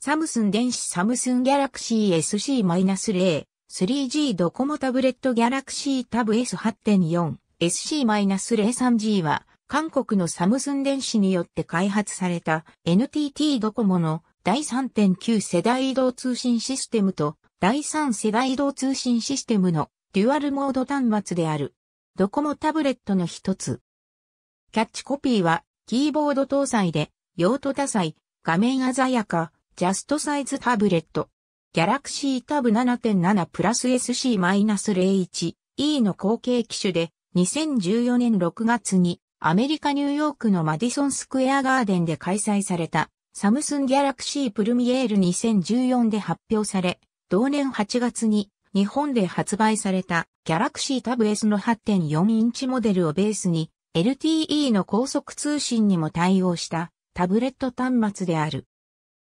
サムスン電子サムスンギャラクシー SC-0、3G ドコモタブレットギャラクシータブ S8.4、SC-03G は、韓国のサムスン電子によって開発された NTT ドコモの第3.9世代移動通信システムと第3世代移動通信システムのデュアルモード端末である。ドコモタブレットの一つ。キャッチコピーはキーボード搭載で用途多彩、画面鮮やか、ジャストサイズタブレット。ギャラクシータブ7.7プラス SC-01E の後継機種で2014年6月にアメリカニューヨークのマディソンスクエアガーデンで開催されたサムスンギャラクシープルミエール2014で発表され、同年8月に日本で発売されたギャラクシータブ S の8.4インチモデルをベースに LTE の高速通信にも対応したタブレット端末である。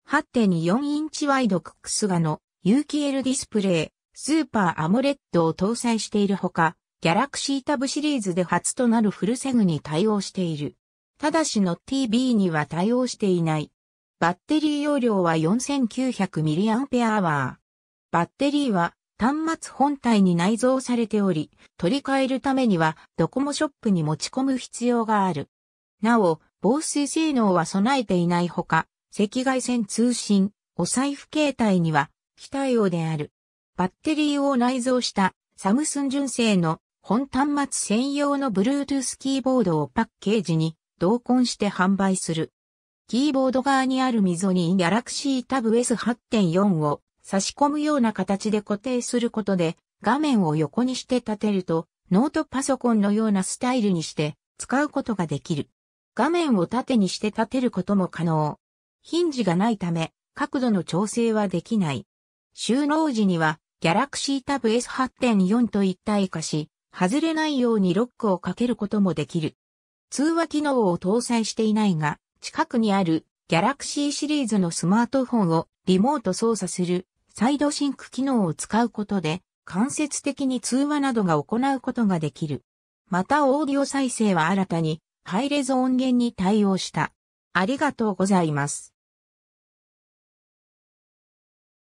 8.4インチワイドクックスガの有機 l ディスプレイ、スーパーアモレッドを搭載しているほか、ギャラクシータブシリーズで初となるフルセグに対応している。ただしの TB には対応していない。バッテリー容量は 4900mAh。バッテリーは端末本体に内蔵されており、取り替えるためにはドコモショップに持ち込む必要がある。なお、防水性能は備えていないほか、赤外線通信、お財布携帯には非対応である。バッテリーを内蔵したサムスン純正の本端末専用の Bluetooth キーボードをパッケージに同梱して販売する。キーボード側にある溝に Galaxy Tab S8.4 を差し込むような形で固定することで画面を横にして立てるとノートパソコンのようなスタイルにして使うことができる。画面を縦にして立てることも可能。ヒンジがないため、角度の調整はできない。収納時には、Galaxy Tab S8.4 と一体化し、外れないようにロックをかけることもできる。通話機能を搭載していないが、近くにある Galaxy シリーズのスマートフォンをリモート操作するサイドシンク機能を使うことで、間接的に通話などが行うことができる。またオーディオ再生は新たにハイレゾ音源に対応した。ありがとうございます。